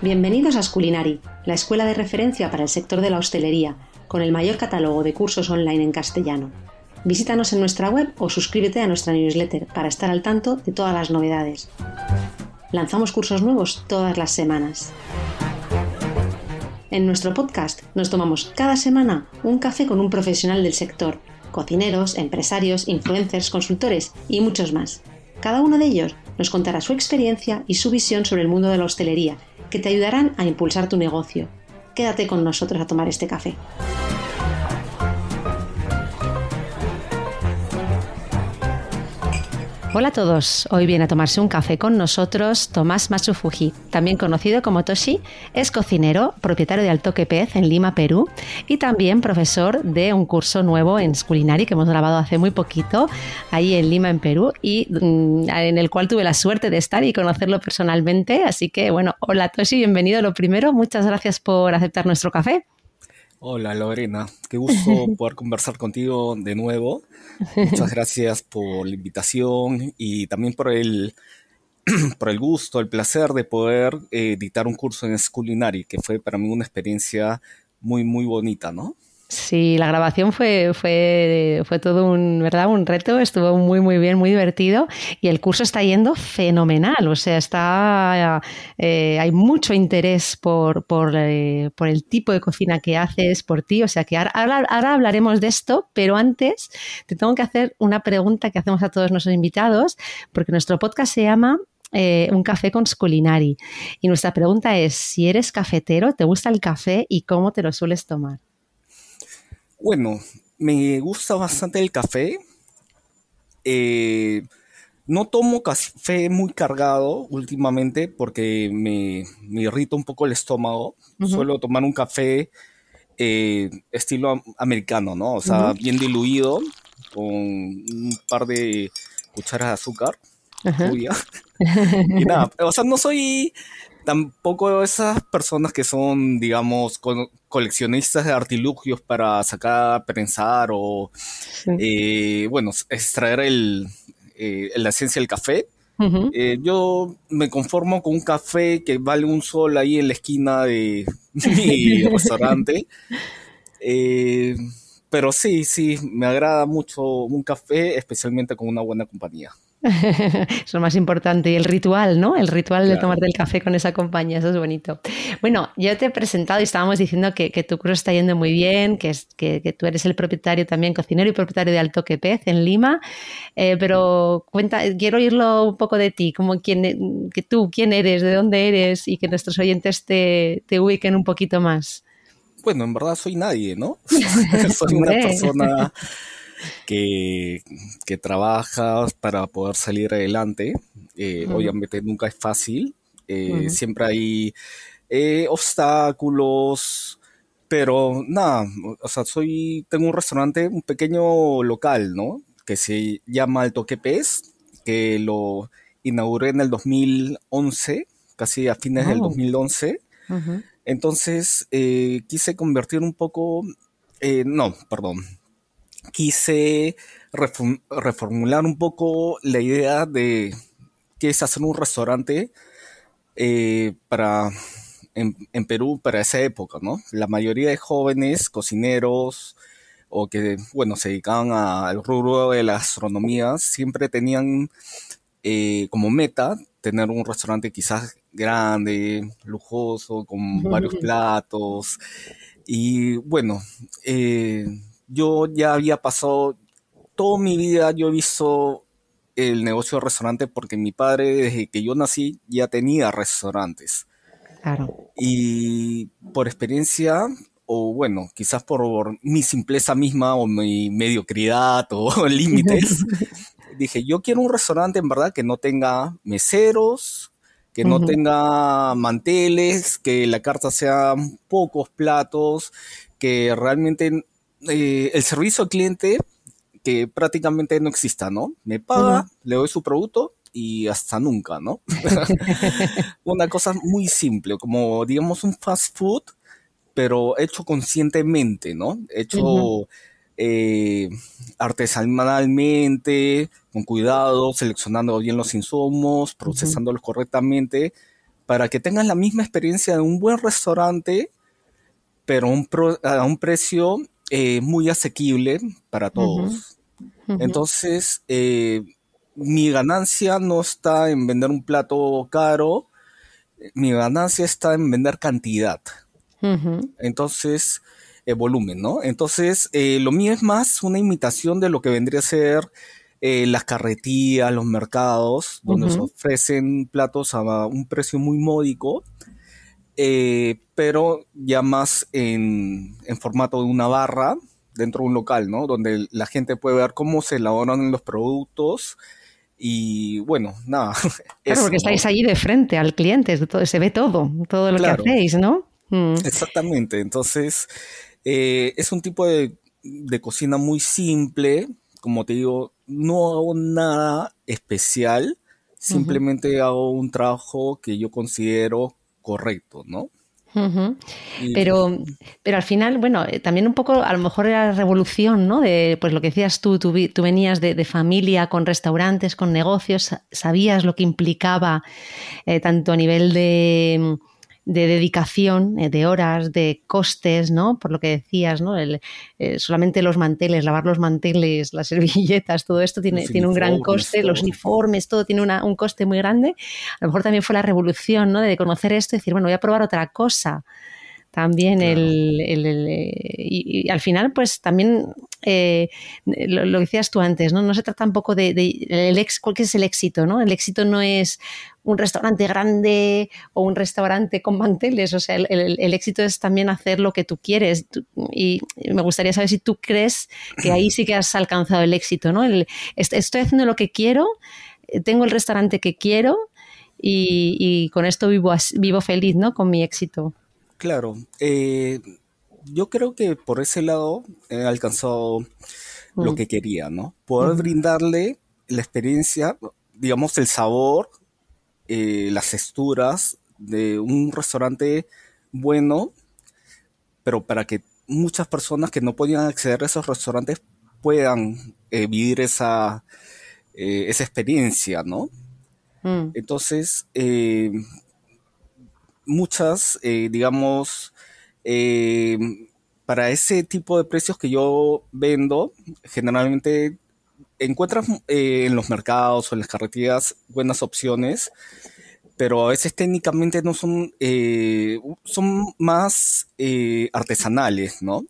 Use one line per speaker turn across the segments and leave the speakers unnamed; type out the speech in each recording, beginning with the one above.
Bienvenidos a Sculinari, la escuela de referencia para el sector de la hostelería, con el mayor catálogo de cursos online en castellano. Visítanos en nuestra web o suscríbete a nuestra newsletter para estar al tanto de todas las novedades. Lanzamos cursos nuevos todas las semanas. En nuestro podcast nos tomamos cada semana un café con un profesional del sector, cocineros, empresarios, influencers, consultores y muchos más. Cada uno de ellos nos contará su experiencia y su visión sobre el mundo de la hostelería que te ayudarán a impulsar tu negocio. Quédate con nosotros a tomar este café. Hola a todos, hoy viene a tomarse un café con nosotros Tomás Matsufuji, también conocido como Toshi, es cocinero, propietario de Altoque Pez en Lima, Perú, y también profesor de un curso nuevo en Culinary que hemos grabado hace muy poquito, ahí en Lima, en Perú, y mm, en el cual tuve la suerte de estar y conocerlo personalmente. Así que, bueno, hola Toshi, bienvenido. Lo primero, muchas gracias por aceptar nuestro café.
Hola Lorena, qué gusto poder conversar contigo de nuevo Muchas gracias por la invitación y también por el, por el gusto, el placer de poder editar eh, un curso en Sculinary, que fue para mí una experiencia muy, muy bonita, ¿no?
Sí, la grabación fue, todo un, ¿verdad? un reto, estuvo muy, muy bien, muy divertido y el curso está yendo fenomenal, o sea, está, eh, hay mucho interés eh, por, el tipo de cocina que haces, por ti, o sea, que ahora, ahora, hablaremos de esto, pero antes te tengo que hacer una pregunta que hacemos a todos nuestros invitados, porque nuestro podcast se llama... Eh, un café con Sculinari. Y nuestra pregunta es, si eres cafetero, ¿te gusta el café y cómo te lo sueles tomar?
Bueno, me gusta bastante el café. Eh, no tomo café muy cargado últimamente porque me, me irrita un poco el estómago. Suelo tomar un café eh, estilo americano, ¿no? O sea, bien diluido, con un par de cucharas de azúcar. y nada, o sea, no soy tampoco esas personas que son, digamos, coleccionistas de artilugios para sacar, pensar o, eh, bueno, extraer el, eh, la esencia del café. Eh, yo me conformo con un café que vale un sol ahí en la esquina de mi restaurante. pero sí, sí, me agrada mucho un café, especialmente con una buena compañía.
es lo más importante. Y el ritual, ¿no? El ritual de tomarte el café con esa compañía, eso es bonito. Bueno, yo te he presentado y estábamos diciendo que, tu curso está yendo muy bien, que, es, que, tú eres el propietario también, cocinero y propietario de Alto Quepez en Lima. Eh, pero cuenta, quiero oírlo un poco de ti, como quién, que tú, quién eres, de dónde eres y que nuestros oyentes te, te ubiquen un poquito más.
Bueno, en verdad soy nadie, ¿no?
soy una persona
que, que trabajas para poder salir adelante. Eh, obviamente nunca es fácil, eh, siempre hay eh, obstáculos, pero nada, o sea, soy, tengo un restaurante, un pequeño local, ¿no? Que se llama El Toque Pez, que lo inauguré en el 2011, casi a fines del 2011. Entonces, quise convertir un poco, no, perdón, quise reformular un poco la idea de que es hacer un restaurante eh, para en, Perú para esa época, ¿no? La mayoría de jóvenes cocineros o que, bueno, se dedicaban al rubro de la gastronomía siempre tenían eh, como meta tener un restaurante quizás grande, lujoso, con varios platos. Y bueno, eh, yo ya había pasado toda mi vida, yo he visto el negocio de restaurante porque mi padre desde que yo nací ya tenía restaurantes. Claro. Y por experiencia, o bueno, quizás por mi simpleza misma o mi mediocridad o límites, dije, yo quiero un restaurante en verdad que no tenga meseros, que no tenga manteles, que la carta sea pocos platos, que realmente eh, el servicio al cliente que prácticamente no exista, ¿no? Me paga, le doy su producto y hasta nunca, ¿no? Una cosa muy simple, como digamos un fast food, pero hecho conscientemente, ¿no? Hecho eh, artesanalmente, con cuidado, seleccionando bien los insumos, procesándolos correctamente, para que tengas la misma experiencia de un buen restaurante, pero a un precio eh, muy asequible para todos. Entonces, eh, mi ganancia no está en vender un plato caro, mi ganancia está en vender cantidad. Entonces, eh, volumen, ¿no? Entonces, eh, lo mío es más una imitación de lo que vendría a ser las carretillas, los mercados, donde se ofrecen platos a un precio muy módico eh, pero ya más en, formato de una barra dentro de un local, ¿no? Donde la gente puede ver cómo se elaboran los productos y bueno, nada. Claro, porque estáis ahí
allí de frente al cliente, se ve todo, todo lo que hacéis, ¿no? Mm.
Exactamente, entonces eh, es un tipo de, cocina muy simple, como te digo, no hago nada especial, simplemente hago un trabajo que yo considero correcto, ¿no?
Pero, pero al final, bueno, eh, también un poco, a lo mejor era la revolución, ¿no? De, pues lo que decías tú, tú, venías de, familia, con restaurantes, con negocios, sabías lo que implicaba eh, tanto a nivel de, mm, de dedicación, eh, de horas, de costes, ¿no? Por lo que decías, ¿no? El, eh, solamente los manteles, lavar los manteles, las servilletas, todo esto tiene, tiene un gran coste, los uniformes, todo tiene una, un coste muy grande. A lo mejor también fue la revolución, ¿no? De conocer esto y decir, bueno, voy a probar otra cosa también el, eh, y, al final pues también eh, lo, decías tú antes, ¿no? No se trata tampoco de, de el ¿cuál es el éxito, ¿no? El éxito no es un restaurante grande o un restaurante con manteles, o sea, el, éxito es también hacer lo que tú quieres y me gustaría saber si tú crees que ahí sí que has alcanzado el éxito, ¿no? estoy haciendo lo que quiero, eh, tengo el restaurante que quiero y, con esto vivo, vivo feliz, ¿no? Con mi éxito.
Claro. Eh, yo creo que por ese lado he alcanzado lo mm. que quería, ¿no? Poder brindarle la experiencia, digamos, el sabor, eh, las texturas de un restaurante bueno, pero para que muchas personas que no podían acceder a esos restaurantes puedan eh, vivir esa, eh, esa experiencia, ¿no? Mm. Entonces, muchas, digamos, Em, para ese tipo de precios que yo vendo, generalmente encuentras eh, en los mercados o en las carreteras buenas opciones, pero a veces técnicamente no son, eh, son más eh, artesanales, ¿no?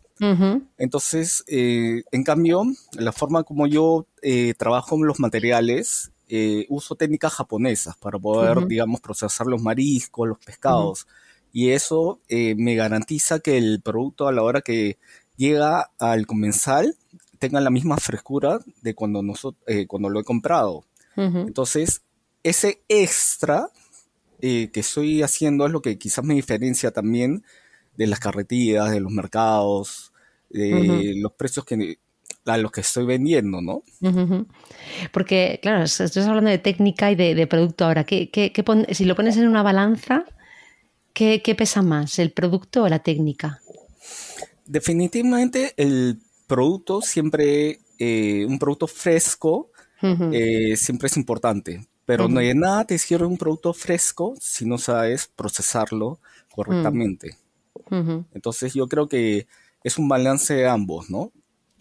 Entonces, en cambio, la forma como yo trabajo los materiales, uso técnicas japonesas para poder, digamos, procesar los mariscos, los pescados y eso eh, me garantiza que el producto a la hora que llega al comensal tenga la misma frescura de cuando, eh, cuando lo he comprado. Entonces, ese extra eh, que estoy haciendo es lo que quizás me diferencia también de las carretillas, de los mercados, de los precios que a los que estoy vendiendo, ¿no?
Porque, claro, estás hablando de técnica y de, producto ahora. qué, qué si lo pones en una balanza, ¿Qué, pesa más, el producto o la técnica?
Definitivamente el producto siempre, eh, un producto fresco, eh, siempre es importante, pero no hay nada te sirve un producto fresco si no sabes procesarlo correctamente. Mm. Entonces yo creo que es un balance de ambos, ¿no?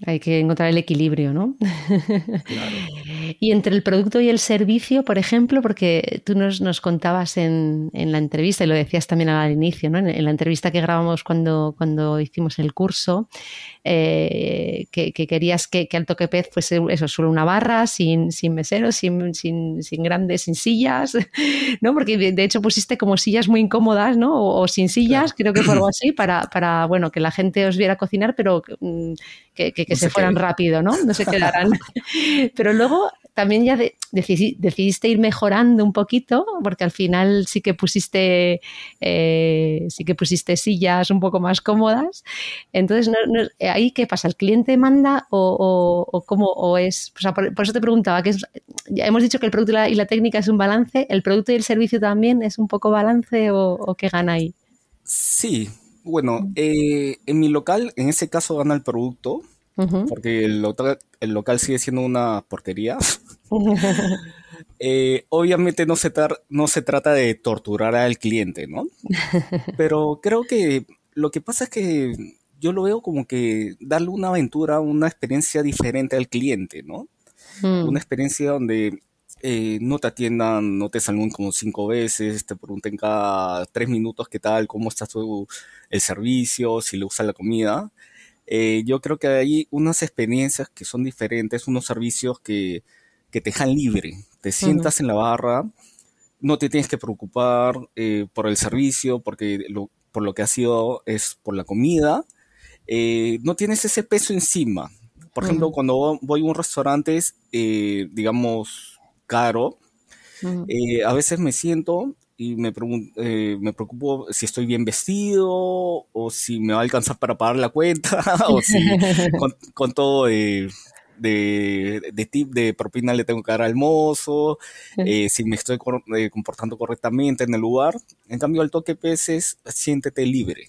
Hay que encontrar el equilibrio, ¿no? Claro. y entre el producto y el servicio, por ejemplo, porque tú nos, contabas en, la entrevista, y lo decías también al inicio, ¿no? En, la entrevista que grabamos cuando, cuando hicimos el curso, eh, que, querías que, que al toquepez fuese eso, solo una barra, sin, meseros, sin, grandes, sin sillas, ¿no? Porque de hecho pusiste como sillas muy incómodas, ¿no? O, sin sillas, creo que fue algo así, para, para, bueno, que la gente os viera cocinar, pero mm, que, se, fueran rápido, ¿no? No se quedarán. Pero luego también ya decidiste, ir mejorando un poquito, porque al final sí que pusiste, eh, sí que pusiste sillas un poco más cómodas. Entonces, eh, ¿ahí qué pasa? ¿El cliente manda o, cómo es? por, eso te preguntaba, que ya hemos dicho que el producto y la, técnica es un balance, ¿el producto y el servicio también es un poco balance o qué gana ahí?
Sí, bueno, eh, en mi local, en ese caso gana el producto, porque el local, sigue siendo una porquería. Eh, obviamente no se, trata de torturar al cliente, ¿no? Pero creo que lo que pasa es que yo lo veo como que darle una aventura, una experiencia diferente al cliente, ¿no? Hmm. Una experiencia donde eh, no te atiendan, no te saluden como cinco veces, te pregunten cada tres minutos qué tal, cómo está el servicio, si le gusta la comida. Eh, yo creo que hay unas experiencias que son diferentes, unos servicios que, te dejan libre. Te sientas en la barra, no te tienes que preocupar eh, por el servicio, porque lo, por lo que ha sido es por la comida. no tienes ese peso encima. Por ejemplo, cuando voy a un restaurante, digamos, caro. Eh, a veces me siento y eh, me, preocupo si estoy bien vestido o si me va a alcanzar para pagar la cuenta o si con, todo de, tip de propina le tengo que dar al mozo, eh, si me estoy comportando correctamente en el lugar. En cambio, el toque peces, siéntete libre.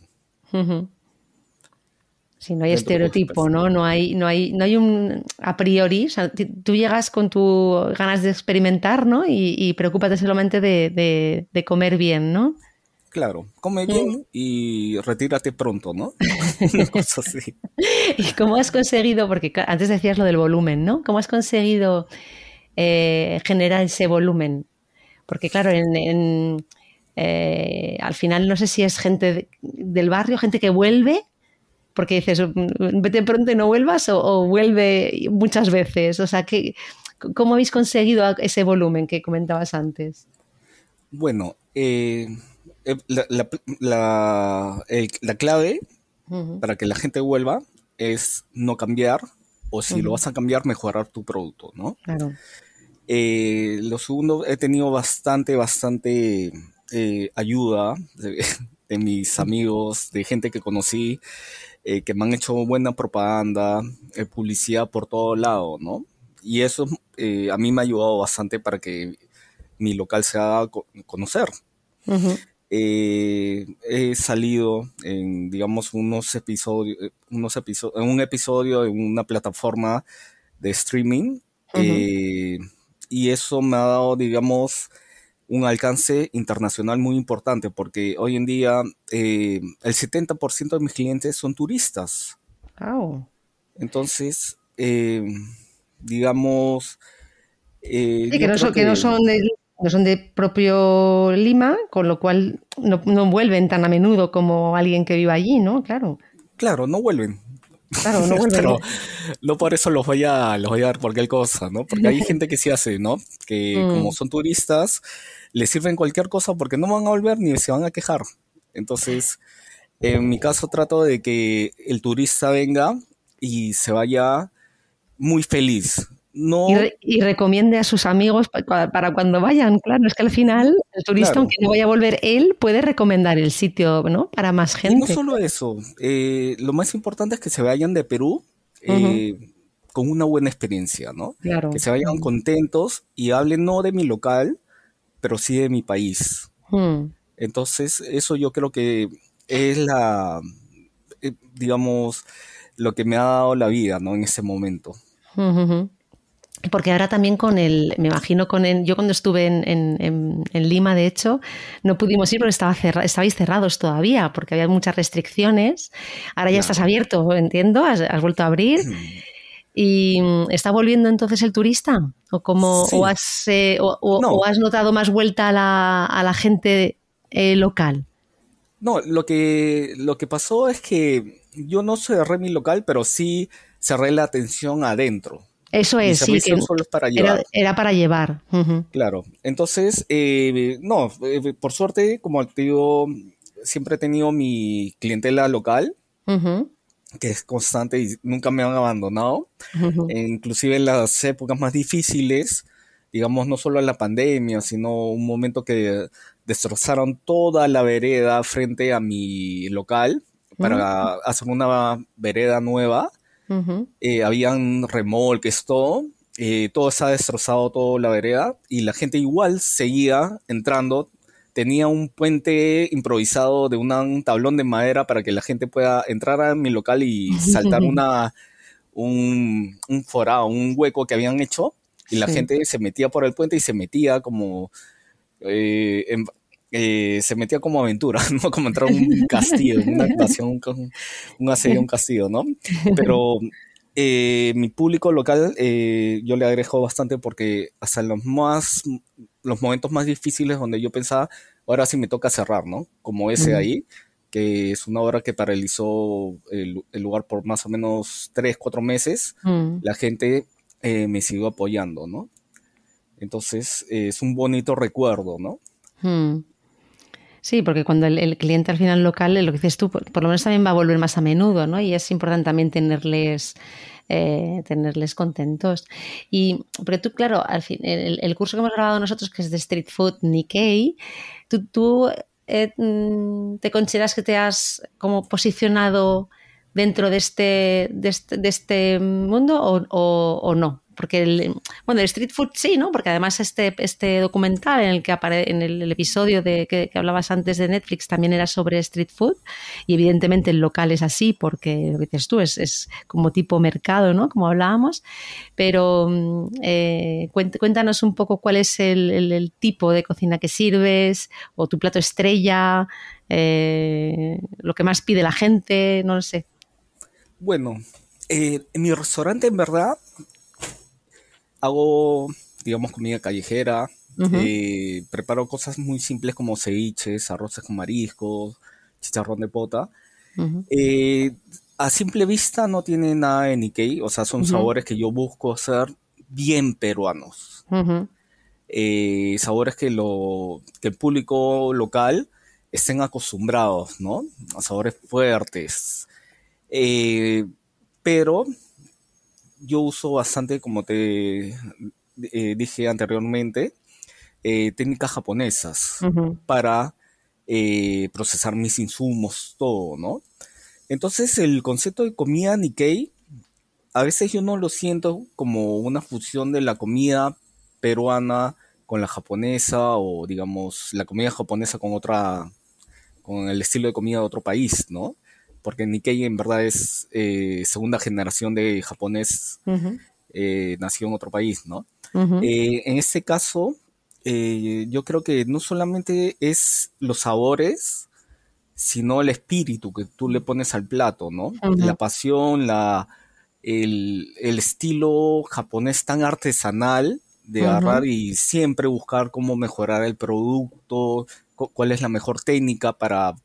Si no hay estereotipo, ¿no? No hay, no hay, no hay un a priori. O sea, tú llegas con tus ganas de experimentar, ¿no? Y, y preocúpate solamente de, de, comer bien, ¿no?
Claro, come bien y retírate pronto, ¿no?
¿Y cómo has conseguido? Porque antes decías lo del volumen, ¿no? ¿Cómo has conseguido eh, generar ese volumen? Porque, claro, eh, al final no sé si es gente del barrio, gente que vuelve porque dices, vete pronto y no vuelvas o, vuelve muchas veces. O sea, que, ¿cómo habéis conseguido ese volumen que comentabas antes?
Bueno, eh, eh, la, clave para que la gente vuelva es no cambiar o si lo vas a cambiar, mejorar tu producto, ¿no? Claro. Eh, lo segundo, he tenido bastante, bastante ayuda de, mis amigos, de gente que conocí, eh, que me han hecho buena propaganda, eh, publicidad por todo lado, ¿no? Y eso eh, a mí me ha ayudado bastante para que mi local se haga conocer. he salido en, digamos, unos episodios, unos en un episodio en una plataforma de streaming y eso me ha dado, digamos, un alcance internacional muy importante, porque hoy en día eh, el 70% de mis clientes son turistas. Entonces, eh, digamos... Eh, que, no son,
de, propio Lima, con lo cual no, vuelven tan a menudo como alguien que vive allí, ¿no? Claro.
Claro, no vuelven.
Claro, no vuelven. Pero
no por eso los voy a, los voy a dar cualquier cosa, ¿no? Porque hay gente que sí hace, ¿no? Que mm. como son turistas, le sirven cualquier cosa porque no van a volver ni se van a quejar. Entonces, en mi caso trato de que el turista venga y se vaya muy feliz.
No... Y, recomiende a sus amigos para cuando vayan, claro, es que al final el turista, aunque no vaya a volver él, puede recomendar el sitio ¿no? para más gente. no solo
eso, eh, lo más importante es que se vayan de Perú eh, con una buena experiencia, ¿no? Claro. Que se vayan contentos y hablen no de mi local, pero sí de mi país. Hmm. Entonces, eso yo creo que es la, eh, digamos, lo que me ha dado la vida, ¿no? En ese momento.
Hmm, hmm, porque ahora también con el, me imagino con el, yo cuando estuve en, Lima, de hecho, no pudimos ir porque estaba estabais cerrados todavía, porque había muchas restricciones. Ahora ya estás abierto, entiendo, has, has vuelto a abrir. ¿Y mm, está volviendo entonces el turista? ¿O, has, eh, has notado más vuelta a la, gente eh, local?
No, lo que, lo que pasó es que yo no cerré mi local, pero sí cerré la atención adentro.
Eso es, sí, para Era, para llevar.
Claro. Entonces, eh, no, por suerte, como activo, siempre he tenido mi clientela local que es constante y nunca me han abandonado, e inclusive en las épocas más difíciles, digamos, no solo en la pandemia, sino un momento que destrozaron toda la vereda frente a mi local para hacer una vereda nueva. Eh, habían remolques, todo. Eh, todo ha destrozado, toda la vereda. Y la gente igual seguía entrando tenía un puente improvisado de un tablón de madera para que la gente pueda entrar a mi local y saltar una, un, un forado, un hueco que habían hecho. Y la gente se metía por el puente y se metía como... Eh, eh, se metía como aventura, ¿no? Como entrar a un castillo, una actuación, un, un castillo, ¿no? Pero eh, mi público local yo le agrejo bastante porque hasta los más los momentos más difíciles donde yo pensaba, ahora sí me toca cerrar, ¿no? Como ese ahí, que es una obra que paralizó el, lugar por más o menos tres, cuatro meses, mm. la gente eh, me siguió apoyando, ¿no? Entonces es un bonito recuerdo, ¿no?
Mm. Sí, porque cuando el, cliente al final local, lo que dices tú, por, lo menos también va a volver más a menudo, ¿no? Y es importante también tenerles eh, tenerles contentos. Y, pero tú, claro, al fin, el, curso que hemos grabado nosotros, que es de Street Food Nikkei, tú, tú eh, mm, te consideras que te has como posicionado dentro de este, de este, de este mundo o no? porque el, bueno, el street food sí, ¿no? Porque además este, este documental en el que en el, episodio de, que, hablabas antes de Netflix también era sobre street food y evidentemente el local es así porque lo que dices tú es, como tipo mercado, ¿no? Como hablábamos, pero mm, eh, cuéntanos un poco cuál es el, tipo de cocina que sirves o tu plato estrella. Eh, lo que más pide la gente, no lo sé.
Bueno, eh, mi restaurante en verdad hago, digamos, comida callejera. Eh, preparo cosas muy simples como ceviches, arroces con mariscos, chicharrón de pota. Eh, a simple vista no tiene nada de Nikkei, o sea, son sabores que yo busco ser bien peruanos. Eh, sabores que, lo, que el público local estén acostumbrados, ¿no? A sabores fuertes. pero yo uso bastante, como te eh, dije anteriormente, eh, técnicas japonesas para eh, procesar mis insumos, todo, ¿no? Entonces el concepto de comida Nikkei, a veces yo no lo siento como una fusión de la comida peruana con la japonesa o digamos la comida japonesa con otra, con el estilo de comida de otro país, ¿no? porque Nikkei en verdad es eh, segunda generación de japonés eh, nació en otro país, ¿no? Eh, en este caso, yo creo que no solamente es los sabores, sino el espíritu que tú le pones al plato, ¿no? La pasión, la, el, el, estilo japonés tan artesanal de agarrar y siempre buscar cómo mejorar el producto, cuál es la mejor técnica para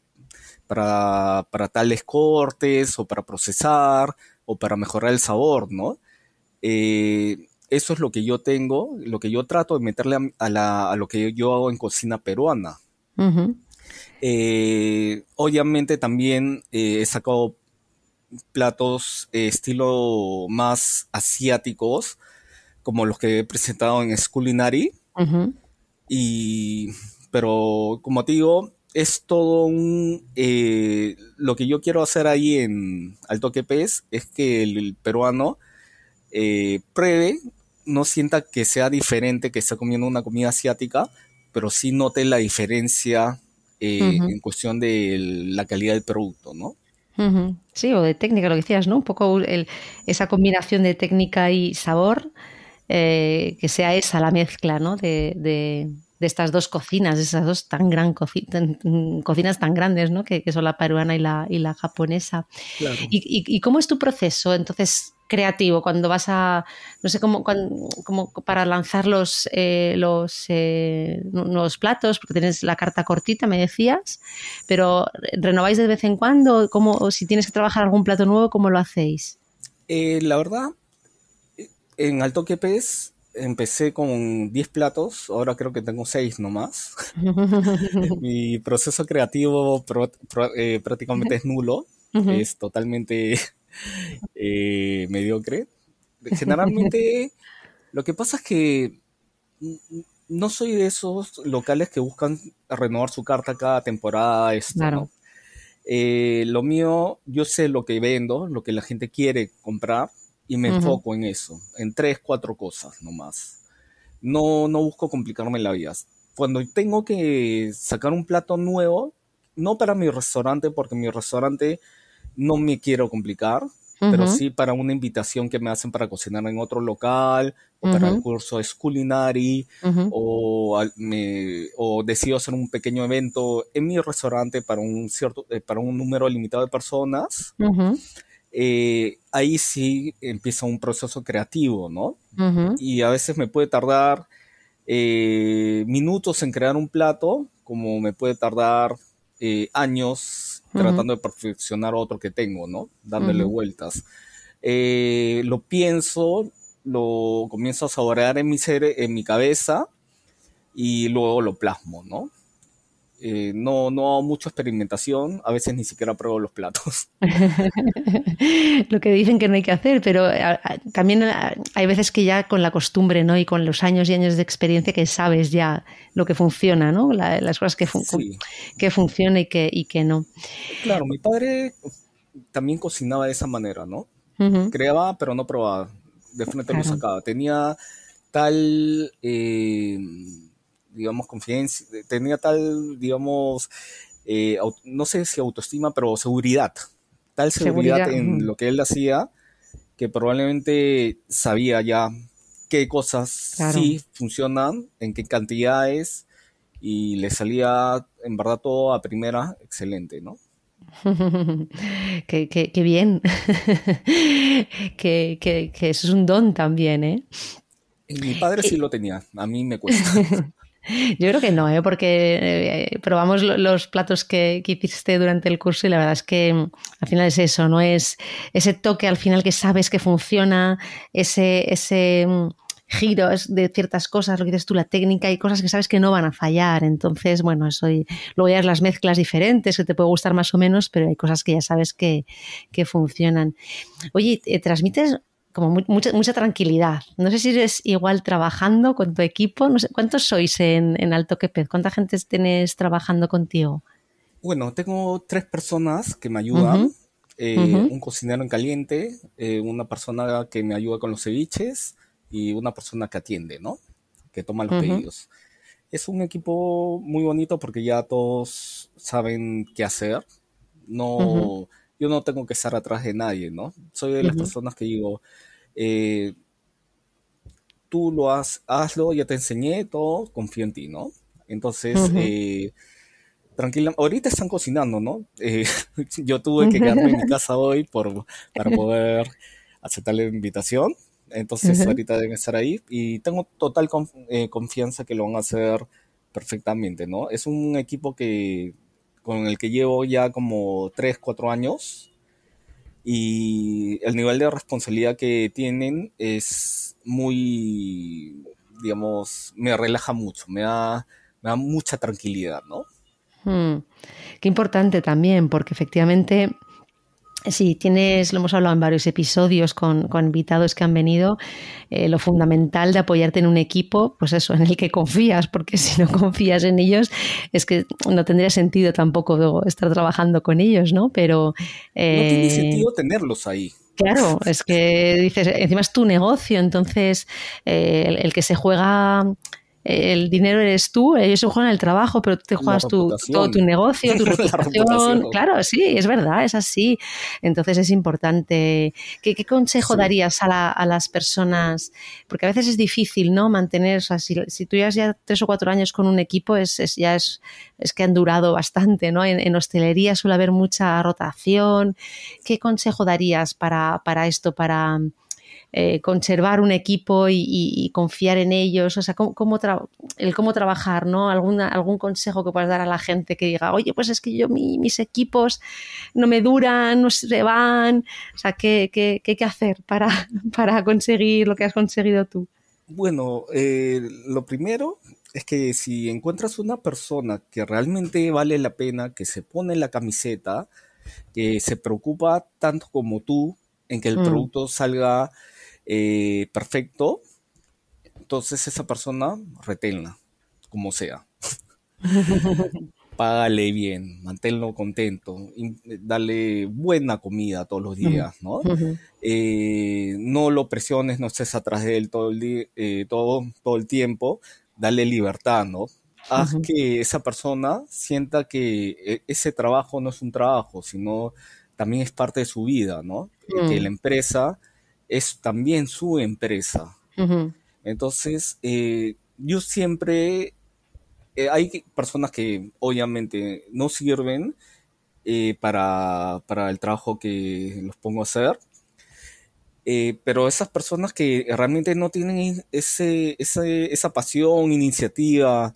para, tales cortes o para procesar o para mejorar el sabor, ¿no? Eh, eso es lo que yo tengo, lo que yo trato de meterle a, la, a lo que yo hago en cocina peruana. Eh, obviamente también eh, he sacado platos estilo más asiáticos, como los que he presentado en Sculinary. pero como te digo, es todo un... Eh, lo que yo quiero hacer ahí en Alto que Pez es que el, peruano eh, pruebe, no sienta que sea diferente, que está comiendo una comida asiática, pero sí note la diferencia eh, en cuestión de la calidad del producto, ¿no?
Sí, o de técnica, lo que decías, ¿no? Un poco esa combinación de técnica y sabor, que sea esa la mezcla, ¿no? de estas dos cocinas, esas dos tan gran mm, cocinas tan grandes, ¿no? Que, son la peruana y la, y la japonesa. ¿Y, cómo es tu proceso entonces creativo cuando vas a, no sé, cómo, para lanzar los, eh, los eh, nuevos platos? Porque tienes la carta cortita, me decías, pero eh, ¿renováis de vez en cuando? ¿Cómo, si tienes que trabajar algún plato nuevo, ¿cómo lo hacéis?
la verdad, en Alto pes empecé con 10 platos, ahora creo que tengo 6 nomás. Mi proceso creativo eh, prácticamente es nulo, es totalmente eh, mediocre.
Generalmente
lo que pasa es que no soy de esos locales que buscan renovar su carta cada temporada. Eh, lo mío, yo sé lo que vendo, lo que la gente quiere comprar y me enfoco en eso, en tres, cuatro cosas nomás. No, no busco complicarme la vida. Cuando tengo que sacar un plato nuevo, no para mi restaurante, porque mi restaurante no me quiero complicar, pero sí para una invitación que me hacen para cocinar en otro local, o para el curso es culinari o, me, o decido hacer un pequeño evento en mi restaurante para un, cierto, eh, para un número limitado de personas. Eh, ahí sí empieza un proceso creativo, ¿no? Y a veces me puede tardar eh, minutos en crear un plato, como me puede tardar eh, años tratando de perfeccionar otro que tengo, ¿no? Dándole vueltas. lo pienso, lo comienzo a saborear en mi, ser en mi cabeza y luego lo plasmo, ¿no? Eh, no, no hago mucha experimentación, a veces ni siquiera pruebo los platos.
Lo que dicen que no hay que hacer, pero eh, también eh, hay veces que ya con la costumbre ¿no? y con los años y años de experiencia que sabes ya lo que funciona, ¿no? las cosas que, funcionan que funciona y que, y que no.
Claro, mi padre también cocinaba de esa manera, ¿no? Creaba, pero no probaba. De frente lo sacaba. Tenía tal digamos, confianza, eh, tenía tal, digamos, eh, no sé si autoestima, pero seguridad, tal seguridad, en lo que él hacía, que probablemente sabía ya qué cosas sí funcionan, en qué cantidades, y le salía en verdad todo a primera excelente, ¿no?
qué, bien, que, es un don también, ¿eh?
Mi padre sí eh, lo tenía, a mí me cuesta.
Yo creo que no, ¿eh? porque eh, probamos los platos que, hiciste durante el curso y la verdad es que mm, al final es eso, ¿no? Es ese toque al final que sabes que funciona, ese, ese mm, giro de ciertas cosas, lo que dices tú, la técnica y cosas que sabes que no van a fallar. Entonces, bueno, eso y luego ya es las mezclas diferentes que te puede gustar más o menos, pero hay cosas que ya sabes que, que funcionan. Oye, eh, ¿transmites como mucha, mucha, tranquilidad. No sé si eres igual trabajando con tu equipo. No sé, ¿Cuántos sois en, en Alto Quepez? ¿Cuánta gente tienes trabajando contigo?
Bueno, tengo tres personas que me ayudan. Eh, un cocinero en caliente, eh, una persona que me ayuda con los ceviches y una persona que atiende, ¿no? Que toma los pedidos. Es un equipo muy bonito porque ya todos saben qué hacer. No yo no tengo que estar atrás de nadie, ¿no? Soy de las personas que digo, eh, tú lo has, hazlo, ya te enseñé todo, confío en ti, ¿no? Entonces, eh, tranquila, ahorita están cocinando, ¿no? Eh, yo tuve que quedarme en mi casa hoy por, para poder aceptar la invitación, entonces ahorita deben estar ahí y tengo total confianza que lo van a hacer perfectamente, ¿no? Es un equipo que con el que llevo ya como 3, 4 años. Y el nivel de responsabilidad que tienen es muy, digamos, me relaja mucho, me da, da mucha tranquilidad, ¿no?
Hmm. Qué importante también, porque efectivamente Sí, tienes, lo hemos hablado en varios episodios con, invitados que han venido, eh, lo fundamental de apoyarte en un equipo, pues eso, en el que confías, porque si no confías en ellos, es que no tendría sentido tampoco estar trabajando con ellos, ¿no? Pero... no tiene eh, sentido
tenerlos ahí.
Claro, es que dices, encima es tu negocio, entonces eh, el que se juega el dinero eres tú, ellos juegan el trabajo, pero tú te juegas tu, todo tu negocio, tu reputación. claro, sí, es verdad, es así. Entonces es importante. ¿Qué, consejo darías a, las personas? Porque a veces es difícil, ¿no? Mantener, o si, tú llevas ya tres o cuatro años con un equipo, es, ya es, es que han durado bastante, ¿no? En, hostelería suele haber mucha rotación. ¿Qué consejo darías para, para esto, para eh, conservar un equipo y, confiar en ellos, o sea, cómo, el cómo trabajar, ¿no? ¿Alguna, algún consejo que puedas dar a la gente que diga, oye, pues es que yo mis equipos no me duran, no se van, o sea, ¿qué, hay que hacer para, para conseguir lo que has conseguido tú?
Bueno, eh, lo primero es que si encuentras una persona que realmente vale la pena, que se pone la camiseta, que se preocupa tanto como tú en que el mm. producto salga eh, perfecto, entonces esa persona reténla, como sea. Págale bien, manténlo contento, dale buena comida todos los días, ¿no? Eh, no lo presiones, no estés atrás de él todo el, día, eh, todo, todo el tiempo, dale libertad, ¿no? Haz que esa persona sienta que e, ese trabajo no es un trabajo, sino también es parte de su vida, ¿no? Que la mm. empresa es también su empresa. Entonces, eh, yo siempre, eh, hay personas que obviamente no sirven eh, para, el trabajo que los pongo a hacer, pero esas personas que realmente no tienen esa pasión, iniciativa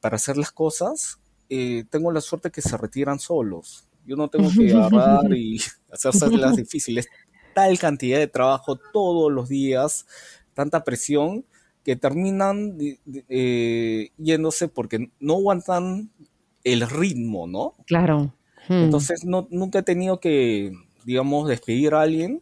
para hacer las cosas, tengo la suerte que se retiran solos. Yo no tengo que agarrar y hacerse las difíciles tal cantidad de trabajo todos los días, tanta presión, que terminan eh, yéndose porque no aguantan el ritmo, ¿no?
Claro. Hmm. Entonces
no, nunca he tenido que, digamos, despedir a alguien,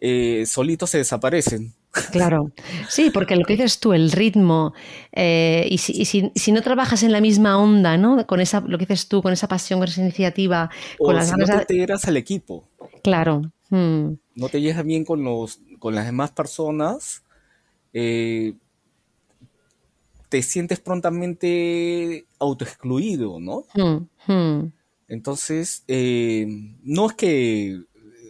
eh, solitos se desaparecen.
Claro, sí, porque lo que dices tú, el ritmo, eh, y, si, si, no trabajas en la misma onda, ¿no? Con esa, lo que dices tú, con esa pasión, con esa iniciativa, o con las si ganas. No te al equipo. Claro. Hmm
no te llevas bien con, los, con las demás personas, eh, te sientes prontamente autoexcluido, ¿no?
Hmm, hmm.
Entonces, eh, no es que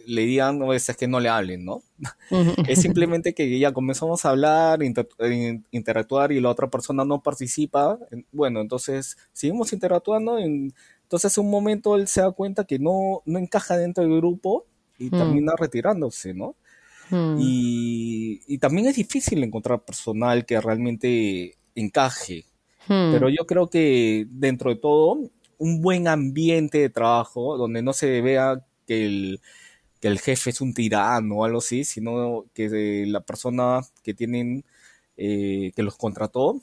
le digan, no, es que no le hablen, ¿no? Hmm. es simplemente que ya comenzamos a hablar, interactuar y la otra persona no participa. Bueno, entonces seguimos interactuando. entonces, un momento él se da cuenta que no, no encaja dentro del grupo y mm. termina retirándose, ¿no? Mm. Y, también es difícil encontrar personal que realmente encaje. Mm. Pero yo creo que dentro de todo, un buen ambiente de trabajo donde no se vea que el, que el jefe es un tirano o algo así, sino que la persona que tienen, eh, que los contrató,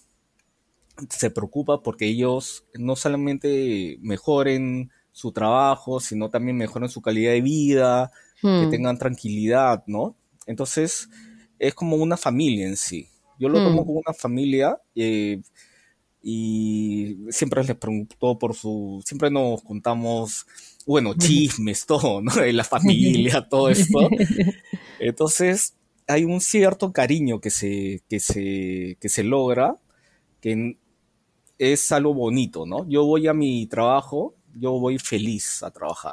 se preocupa porque ellos no solamente mejoren su trabajo, sino también mejoren su calidad de vida, que hmm. tengan tranquilidad, ¿no? Entonces, es como una familia en sí. Yo lo tomo hmm. como una familia eh, y siempre les pregunto por su, siempre nos contamos, bueno, chismes, todo, ¿no? De la familia, todo esto. Entonces, hay un cierto cariño que se, se, que se logra, que es algo bonito, ¿no? Yo voy a mi trabajo yo voy feliz a trabajar.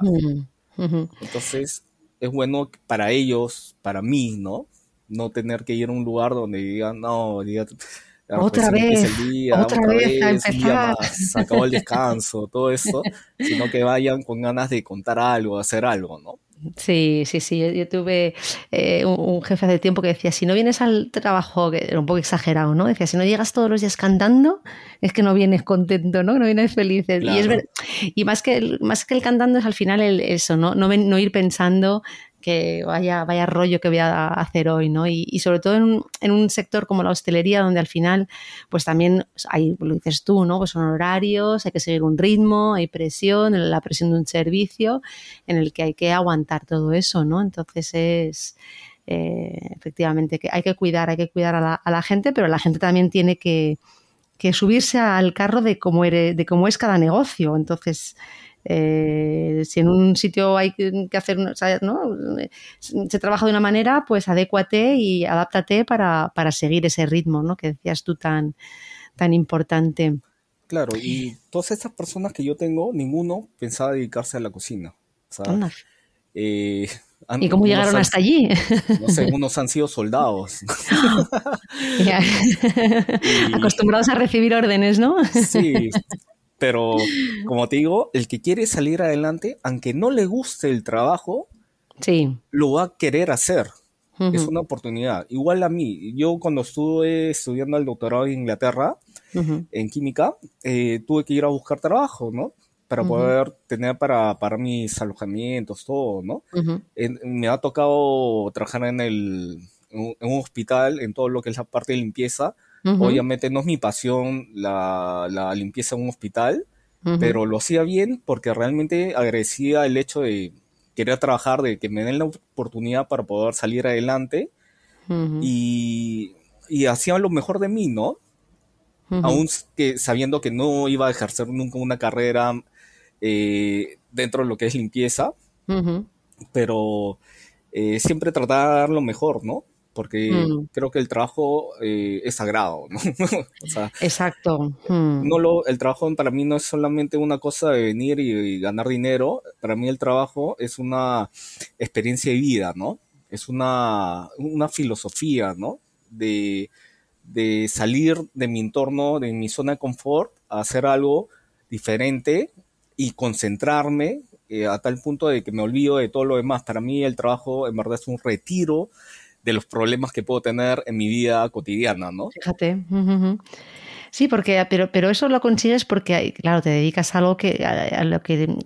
Entonces, es bueno para ellos, para mí, ¿no? No tener que ir a un lugar donde digan, no, digan, otra vez, el otra, vez, acabó el descanso, todo eso, sino que vayan con ganas de contar algo, hacer
algo, ¿no? Sí, sí, sí. Yo, tuve eh, un, jefe hace tiempo que decía, si no vienes al trabajo, que era un poco exagerado, ¿no? Decía, si no llegas todos los días cantando, es que no vienes contento, ¿no? Que no vienes feliz. Y, más, que el, más que el cantando es al final eso, ¿no? No, no ir pensando que vaya, vaya rollo que voy a hacer hoy, ¿no? Y, sobre todo en un, sector como la hostelería, donde al final, pues también pues, hay, lo dices tú, ¿no? Pues son horarios, hay que seguir un ritmo, hay presión, la presión de un servicio en el que hay que aguantar todo eso, ¿no? Entonces es... Eh, efectivamente, que hay que cuidar, hay que cuidar a la, gente, pero la gente también tiene que, que subirse al carro de cómo, de cómo es cada negocio. Entonces, eh, si en un sitio hay que hacer, se trabaja de una manera, pues adécuate y adáptate para, seguir ese ritmo ¿no? que decías tú tan, tan importante. Claro,
y todas estas personas que yo tengo, ninguno pensaba dedicarse a la cocina. Eh, ¿Y cómo llegaron hasta allí? No sé, han sido soldados.
Acostumbrados a recibir órdenes, ¿no? Sí,
pero, como te digo, el que quiere salir adelante, aunque no le guste el trabajo, sí. lo va a querer hacer. Es una oportunidad. Igual a mí, yo cuando estuve estudiando el doctorado en Inglaterra, en química, eh, tuve que ir a buscar trabajo, ¿no? Para poder tener para, mis alojamientos, todo, ¿no? me ha tocado trabajar en, el, en un hospital, en todo lo que es la parte de limpieza, Obviamente no es mi pasión la, limpieza en un hospital, pero lo hacía bien porque realmente agradecía el hecho de querer trabajar, de que me den la oportunidad para poder salir adelante y, y hacía lo mejor de mí, ¿no? Aún sabiendo que no iba a ejercer nunca una carrera eh, dentro de lo que es limpieza, pero eh, siempre trataba de dar lo mejor, ¿no? porque mm. creo que el trabajo eh, es sagrado, ¿no?
Exacto. Mm. No
lo, el trabajo para mí no es solamente una cosa de venir y, ganar dinero, para mí el trabajo es una experiencia de vida, ¿no? Es una, filosofía, ¿no? De, salir de mi entorno, de mi zona de confort, a hacer algo diferente y concentrarme eh, a tal punto de que me olvido de todo lo demás. Para mí el trabajo en verdad es un retiro de los problemas que puedo tener en mi vida cotidiana, ¿no?
Fíjate. Sí, porque, pero, pero eso lo consigues porque, claro, te dedicas a algo que, a, lo que,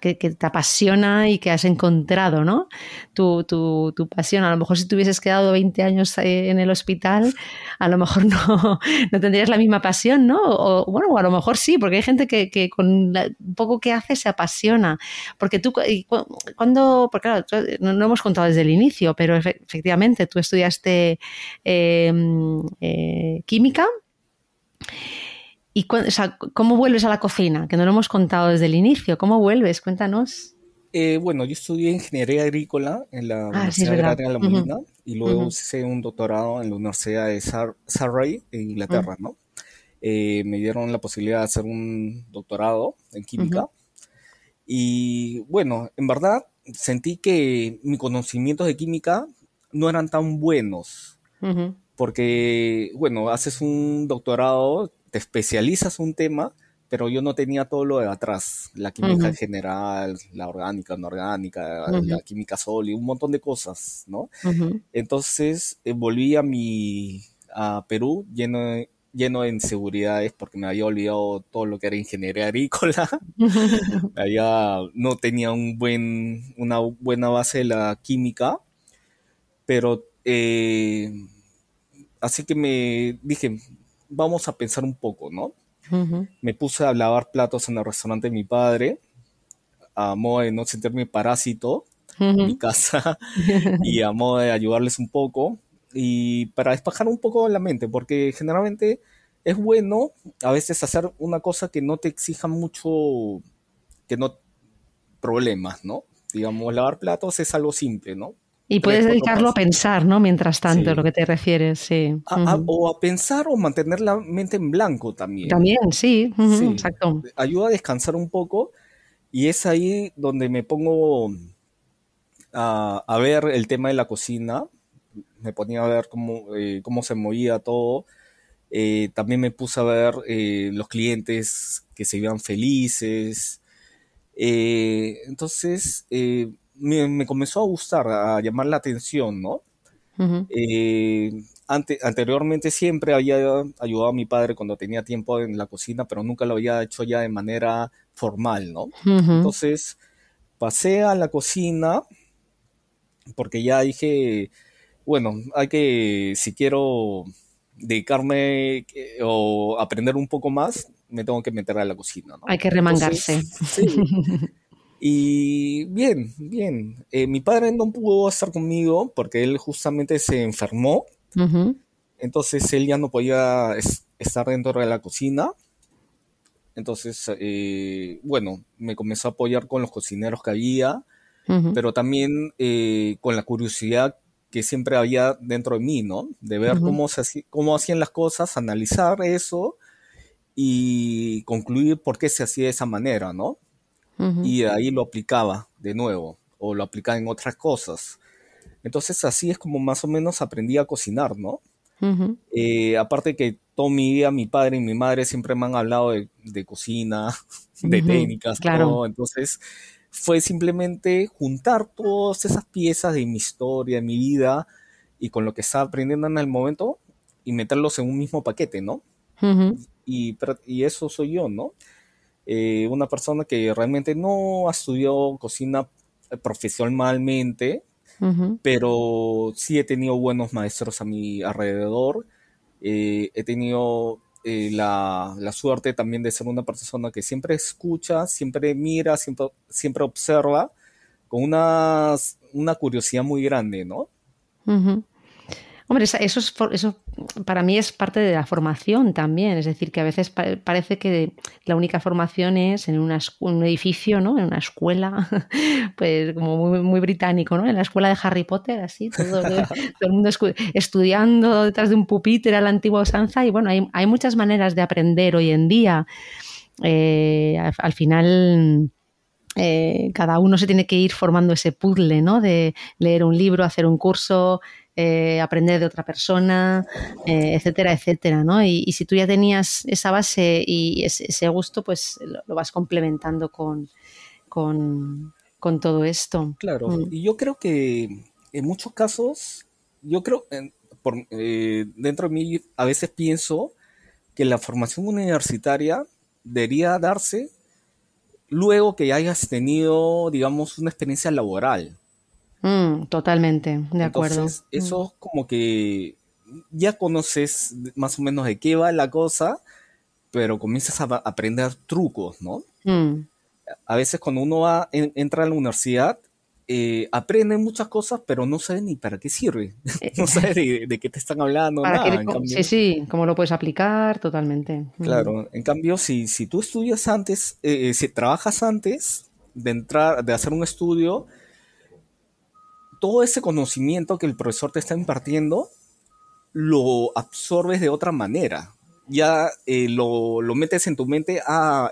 que, te apasiona y que has encontrado, ¿no? Tu, tu, tu, pasión. A lo mejor si te hubieses quedado 20 años eh, en el hospital, a lo mejor no, no tendrías la misma pasión, ¿no? O, bueno, a lo mejor sí, porque hay gente que, con poco que hace se apasiona. Porque tú, cuando, porque claro, no, hemos contado desde el inicio, pero efectivamente tú estudiaste em, eh, química ¿Y cómo vuelves a la cocina? Que no lo hemos contado desde el inicio. ¿Cómo vuelves? Cuéntanos.
Eh, bueno, yo estudié ingeniería agrícola en la ah, Universidad de La Molina y luego hice un doctorado en la Universidad de Surrey, en Inglaterra, ¿no? Eh, me dieron la posibilidad de hacer un doctorado en química. Y bueno, en verdad sentí que mis conocimientos de química no eran tan buenos porque, bueno, haces un doctorado, te especializas un tema, pero yo no tenía todo lo de atrás, la química en general, la orgánica, no orgánica, la química sólida, un montón de cosas, ¿no? Entonces eh, volví a mi a Perú lleno de, lleno de inseguridades porque me había olvidado todo lo que era ingeniería agrícola. Allá no tenía un buen, una buena base de la química, pero eh, Así que me dije, vamos a pensar un poco, ¿no? Me puse a lavar platos en el restaurante de mi padre, a modo de no sentirme parásito en mi casa y a modo de ayudarles un poco y para despajar un poco la mente, porque generalmente es bueno a veces hacer una cosa que no te exija mucho, que no problemas, ¿no? Digamos, lavar platos es algo simple, ¿no?
Y puedes dedicarlo a pensar, ¿no? Mientras tanto, lo que te refieres, sí.
o a pensar o mantener la mente en blanco también. También,
sí, exacto.
Ayuda a descansar un poco y es ahí donde me pongo a, ver el tema de la cocina. Me ponía a ver cómo, eh, se movía todo. Eh, también me puse a ver eh, los clientes que se iban felices. entonces me, comenzó a gustar, a llamar la atención, ¿no? Eh, anteriormente siempre había ayudado a mi padre cuando tenía tiempo en la cocina, pero nunca lo había hecho ya de manera formal, ¿no? Entonces pasé a la cocina porque ya dije, bueno, hay que, si quiero dedicarme eh, o aprender un poco más, me tengo que meter a la cocina, ¿no? Hay que remangarse. Y bien, bien. Eh, mi padre no pudo estar conmigo porque él justamente se enfermó. Entonces él ya no podía estar dentro de la cocina. Entonces, eh, bueno, me comenzó a apoyar con los cocineros que había, pero también eh, con la curiosidad que siempre había dentro de mí, ¿no? De ver cómo, se cómo hacían las cosas, analizar eso y concluir por qué se hacía de esa manera, ¿no? y ahí lo aplicaba de nuevo o lo aplicaba en otras cosas. Entonces así es como más o menos aprendí a cocinar, ¿no? Eh, aparte que todo mi vida mi padre y mi madre siempre me han hablado de, de cocina, de técnicas, ¿no? Entonces fue simplemente juntar todas esas piezas de mi historia, de mi vida y con lo que estaba aprendiendo en el momento y meterlos en un mismo paquete, ¿no? y, y, eso soy yo, ¿no? Eh, una persona que realmente no ha estudiado cocina eh, profesionalmente, pero sí he tenido buenos maestros a mi alrededor. Eh, he tenido la, suerte también de ser una persona que siempre escucha, siempre mira, siempre, observa, con una, una curiosidad muy grande, ¿no?
Hombre, eso, eso para mí es parte de la formación también, es decir, que a veces parece que la única formación es en un edificio, ¿no? En una escuela, pues como muy, británico, ¿no? En la escuela de Harry Potter, así, todo, el mundo estudiando detrás de un pupitre a la antigua usanza y bueno, hay, muchas maneras de aprender hoy en día. Eh, al, final... Eh, cada uno se tiene que ir formando ese puzzle, ¿no? De leer un libro, hacer un curso, eh, aprender de otra persona, eh, etcétera, etcétera, ¿no? Y, si tú ya tenías esa base y ese, gusto, pues lo, vas complementando con, con, todo esto. Claro, mm.
y yo creo que en muchos casos, yo creo, eh, dentro de mí a veces pienso que la formación universitaria debería darse luego que hayas tenido, digamos, una experiencia laboral.
Mm, totalmente, de acuerdo. eso es
mm. como que ya conoces más o menos de qué va la cosa, pero comienzas a aprender trucos, ¿no? Mm. A veces cuando uno va, entra a la universidad, eh, aprende muchas cosas, pero no sabe ni para qué sirve. Eh, no sabe de, qué te están hablando, nada. sí,
sí, cómo lo puedes aplicar, totalmente. Claro,
en cambio, si, si tú estudias antes, eh, eh, si trabajas antes de entrar, de hacer un estudio, todo ese conocimiento que el profesor te está impartiendo, lo absorbes de otra manera. Ya eh, lo, metes en tu mente, ah,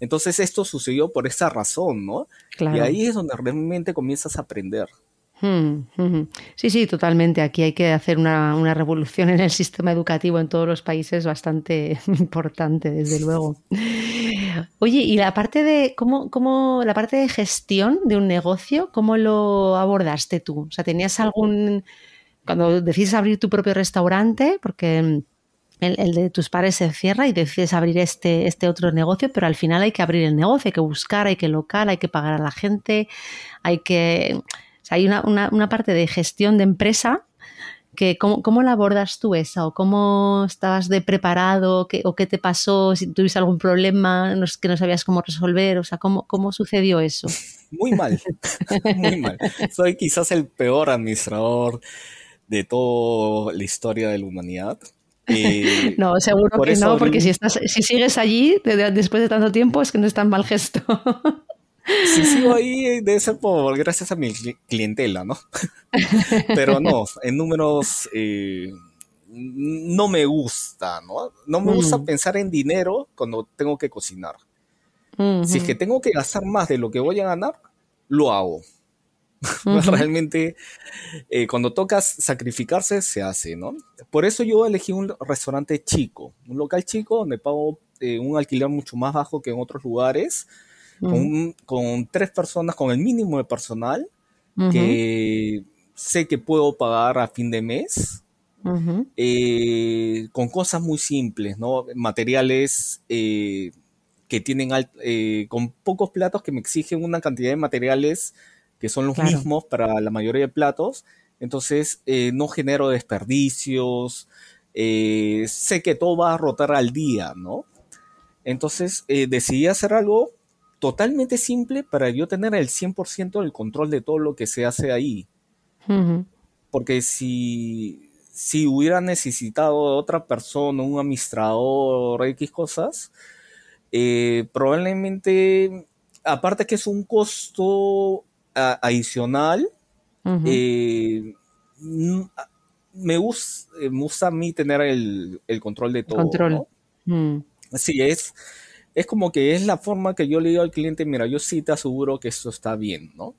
entonces esto sucedió por esa razón, ¿no? Y ahí es donde realmente comienzas a aprender.
Mm, mm, mm. Sí, sí, totalmente. Aquí hay que hacer una, revolución en el sistema educativo en todos los países bastante importante, desde luego. Oye, y la parte de cómo, la parte de gestión de un negocio, ¿cómo lo abordaste tú? O sea, ¿tenías algún cuando decides abrir tu propio restaurante? Porque el, de tus padres se cierra y decides abrir este, este otro negocio, pero al final hay que abrir el negocio, hay que buscar, hay que local, hay que pagar a la gente, hay que hay una, una, una parte de gestión de empresa que cómo, cómo, la abordas tú esa o cómo estabas de preparado ¿Qué, o qué te pasó, si tuviste algún problema que no sabías cómo resolver, o sea, cómo, cómo sucedió eso. Muy mal,
muy mal. Soy quizás el peor administrador de toda la historia de la humanidad. Eh,
no, seguro que no, porque si, estás, si sigues allí después de tanto tiempo es que no es tan mal gesto.
sí sigo ahí debe ser por gracias a mi clientela, ¿no? Pero no, en números eh, no me gusta, ¿no? No me gusta mm. pensar en dinero cuando tengo que cocinar. Si es que tengo que gastar más de lo que voy a ganar, lo hago. Realmente, eh, cuando tocas sacrificarse, se hace, ¿no? Por eso yo elegí un restaurante chico, un local chico donde pago eh, un alquiler mucho más bajo que en otros lugares con, tres personas, con el mínimo de personal que sé que puedo pagar a fin de mes. Eh, con cosas muy simples, ¿no? Materiales eh, que tienen, eh, con pocos platos que me exigen una cantidad de materiales que son los mismos para la mayoría de platos, entonces no genero desperdicios, sé que todo va a rotar al día, ¿no? Entonces decidí hacer algo totalmente simple para yo tener el 100% del control de todo lo que se hace ahí. Porque si, hubiera necesitado otra persona, un administrador, X cosas, eh, probablemente, aparte que es un costo adicional, eh, me, gusta, gusta a mí tener el, control de todo. Control. Sí, es, es como que es la forma que yo le digo al cliente, mira, yo sí te aseguro que eso está bien, ¿no?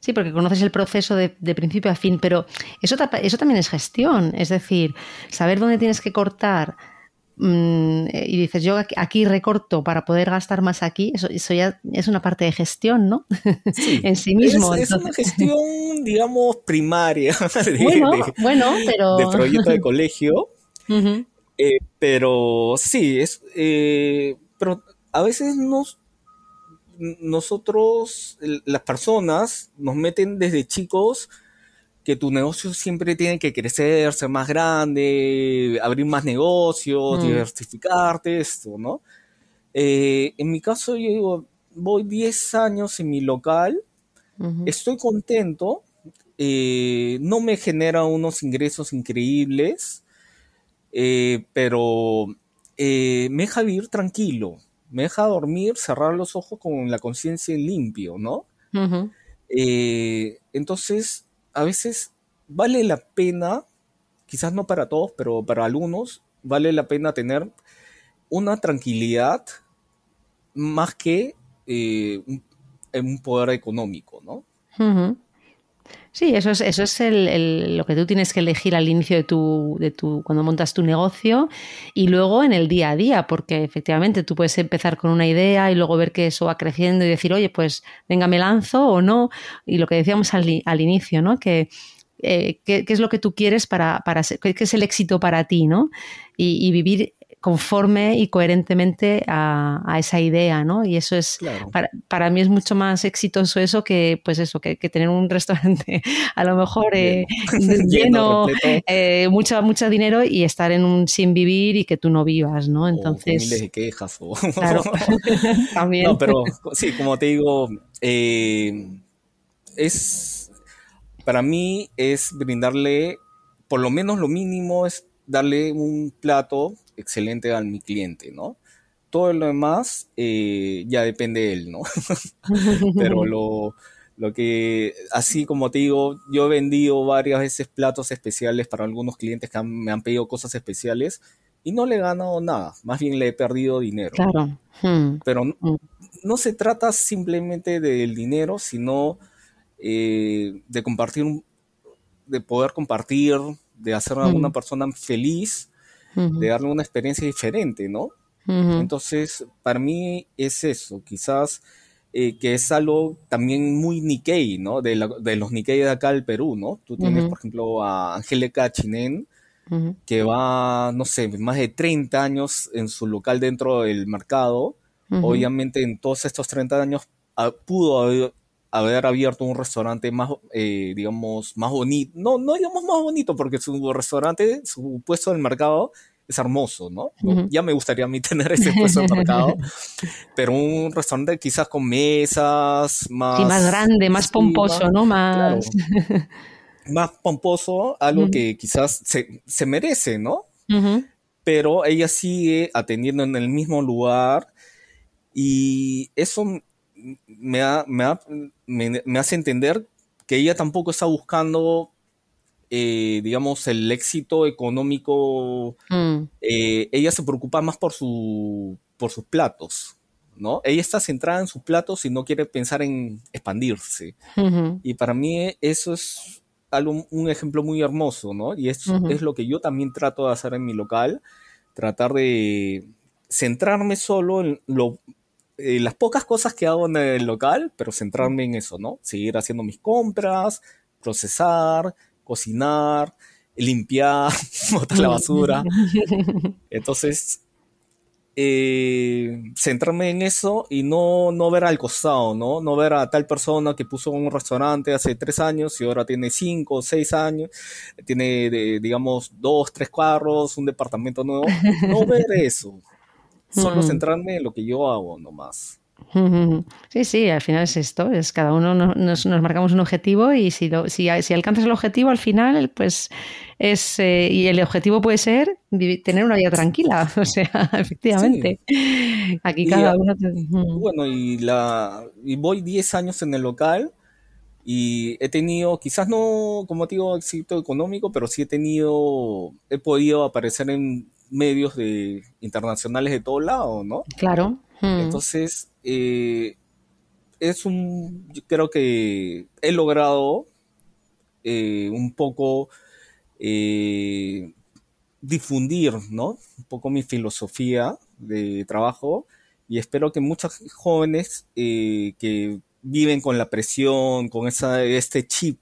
Sí, porque conoces el proceso de, principio a fin, pero eso, eso, también es gestión, es decir, saber dónde tienes que cortar mm, eh, y dices, yo aquí recorto para poder gastar más aquí, eso, eso ya es una parte de gestión, ¿no? en sí mismo. Es, una
gestión, digamos, primaria bueno, bueno, pero... de proyecto de colegio. Eh, pero sí, es. Eh, pero a veces nos. Nosotros, las personas, nos meten desde chicos que tu negocio siempre tiene que crecer, ser más grande, abrir más negocios, mm. diversificarte, esto, ¿no? Eh, en mi caso, yo digo, voy 10 años en mi local, estoy contento, no me genera unos ingresos increíbles, eh, pero eh, me deja vivir tranquilo, me deja dormir, cerrar los ojos con la conciencia limpio, ¿no? Eh, entonces, a veces vale la pena, quizás no para todos, pero para algunos, vale la pena tener una tranquilidad más que un, poder económico, ¿no?
Sí, eso es, eso es el, lo que tú tienes que elegir al inicio de tu, de tu, cuando montas tu negocio y luego en el día a día, porque efectivamente tú puedes empezar con una idea y luego ver que eso va creciendo y decir, oye, pues venga, me lanzo o no. Y lo que decíamos al, inicio, ¿no? Que eh, qué, es lo que tú quieres para, para ser, qué es el éxito para ti, ¿no? y vivir conforme y coherentemente a, esa idea, ¿no? Y eso es, para, mí es mucho más exitoso eso que, pues eso, que, tener un restaurante a lo mejor eh, lleno, eh, mucho, dinero y estar en un sin vivir y que tú no vivas, ¿no? Entonces... miles de quejas también. No, pero
sí, como te digo, eh, es... Para mí es brindarle, por lo menos lo mínimo es darle un plato excelente al mi cliente, ¿no? Todo lo demás eh, ya depende de él, ¿no?
Pero
lo, que, así como te digo, yo he vendido varias veces platos especiales para algunos clientes que me han pedido cosas especiales y no le he ganado nada, más bien le he perdido dinero. Claro. Hmm. Pero hmm. no, se trata simplemente del dinero, sino eh, de compartir, de poder compartir, de hacer a una hmm. persona feliz de darle una experiencia diferente, ¿no? Entonces, para mí es eso, quizás eh, que es algo también muy Nikkei, ¿no? De, los Nikkei de acá del Perú, ¿no? Tú tienes, por ejemplo, a Angélica Chinén, que va, no sé, más de 30 años en su local dentro del mercado. Obviamente en todos estos 30 años ah, pudo haber, haber abierto un restaurante más, eh, digamos, más bonito, no, no digamos más bonito, porque su restaurante, su puesto del mercado es hermoso, ¿no? Ya me gustaría a mí tener ese puesto del mercado, pero un restaurante quizás con mesas más... Y más grande, más pomposo, ¿no? Más... más pomposo, algo que quizás se, merece, ¿no? Pero ella sigue atendiendo en el mismo lugar y eso me, me, hace entender que ella tampoco está buscando, eh, digamos, el éxito económico. Mm. Eh, ella se preocupa más por, su, por sus platos, ¿no? Ella está centrada en sus platos y no quiere pensar en expandirse. Y para mí eso es un ejemplo muy hermoso, ¿no? Y es, es lo que yo también trato de hacer en mi local, tratar de centrarme solo en lo eh, las pocas cosas que hago en el local, pero centrarme en eso, ¿no? Seguir haciendo mis compras, procesar, cocinar, limpiar, botar la basura. Entonces, eh, centrarme en eso y no, no ver al costado, ¿no? No ver a tal persona que puso un restaurante hace tres años y ahora tiene cinco o seis años, tiene, digamos, dos, tres carros, un departamento nuevo. No ver eso solo centrarme en lo que yo hago nomás.
Sí, sí, al final es esto, es cada uno nos, marcamos un objetivo y si, si, si, alcanzas el objetivo al final, pues es, eh, y el objetivo puede ser tener una vida tranquila, o sea, efectivamente. Aquí cada uno...
Bueno, y, la, y voy 10 años en el local y he tenido, quizás no como digo, éxito económico, pero sí he tenido, he podido aparecer en medios internacionales de todo lado, ¿no?
Claro. Hmm.
Entonces, eh, es un, yo creo que he logrado eh, un poco eh, difundir, ¿no? Un poco mi filosofía de trabajo y espero que muchos jóvenes que viven con la presión, con esa, este chip